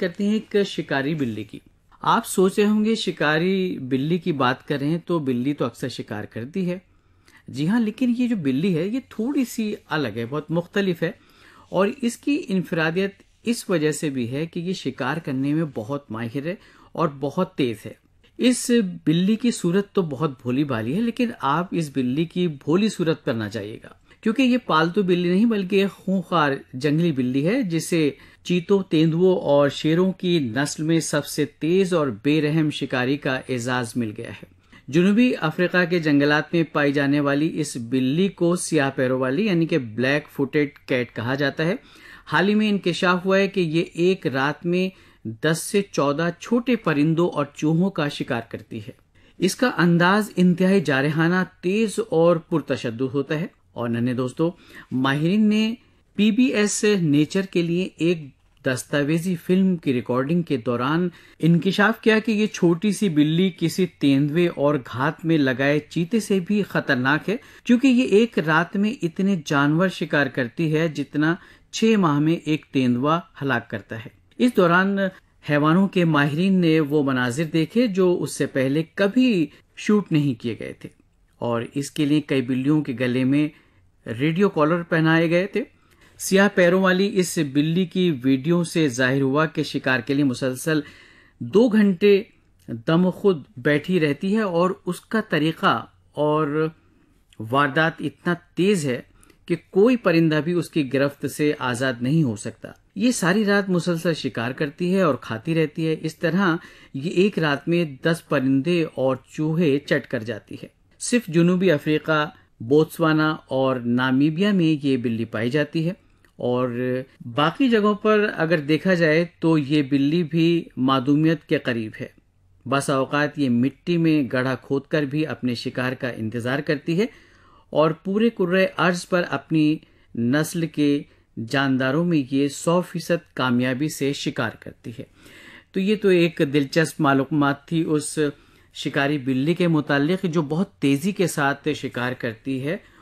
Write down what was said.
करते हैं एक शिकारी बिल्ली की आप सोच रहे होंगे शिकारी बिल्ली की बात करें तो बिल्ली तो अक्सर शिकार करती है जी हाँ लेकिन ये जो बिल्ली है ये थोड़ी सी अलग है बहुत मुख्तलिफ है और इसकी इनफरादियत इस वजह से भी है कि ये शिकार करने में बहुत माहिर है और बहुत तेज़ है इस बिल्ली की सूरत तो बहुत भोली भाली है लेकिन आप इस बिल्ली की भोली सूरत पर ना जाइएगा क्योंकि ये पालतू बिल्ली नहीं बल्कि एक खूंखार जंगली बिल्ली है जिसे चीतों तेंदुओं और शेरों की नस्ल में सबसे तेज और बेरहम शिकारी का एजाज मिल गया है जुनूबी अफ्रीका के जंगलात में पाई जाने वाली इस बिल्ली को सियाह पैरों वाली यानी कि ब्लैक फुटेड कैट कहा जाता है हाल ही में इंकशाफ हुआ है कि ये एक रात में 10 से 14 छोटे परिंदों और चूहों का शिकार करती है इसका अंदाज इंतहाई जारहाना तेज और पुरतशद होता है और नन्हे दोस्तों माहरीन ने पीबीएस नेचर के लिए एक दस्तावेजी फिल्म की रिकॉर्डिंग के दौरान इंकशाफ किया कि ये छोटी सी बिल्ली किसी तेंदुए और घात में लगाए चीते से भी खतरनाक है क्योंकि ये एक रात में इतने जानवर शिकार करती है जितना छह माह में एक तेंदुआ हलाक करता है इस दौरान हैवानों के माहरीन ने वो मनाजिर देखे जो उससे पहले कभी शूट नहीं किए गए थे और इसके लिए कई बिल्लियों के गले में रेडियो कॉलर पहनाए गए थे सियाह पैरों वाली इस बिल्ली की वीडियो से जाहिर हुआ कि शिकार के लिए मुसलसल दो घंटे दम खुद बैठी रहती है और उसका तरीका और वारदात इतना तेज है कि कोई परिंदा भी उसकी गिरफ्त से आजाद नहीं हो सकता ये सारी रात मुसलसल शिकार करती है और खाती रहती है इस तरह ये एक रात में दस परिंदे और चूहे चट कर जाती है सिर्फ जुनूबी अफ्रीका बोत्सवाना और नामीबिया में ये बिल्ली पाई जाती है और बाकी जगहों पर अगर देखा जाए तो ये बिल्ली भी मादूमियत के करीब है बसा अवकात ये मिट्टी में गढ़ा खोद कर भी अपने शिकार का इंतज़ार करती है और पूरे कुर्र अर्ज पर अपनी नस्ल के जानदारों में ये सौ फीसद कामयाबी से शिकार करती है तो ये तो एक दिलचस्प मालूम थी उस शिकारी बिल्ली के मुतालिक जो बहुत तेज़ी के साथ शिकार करती है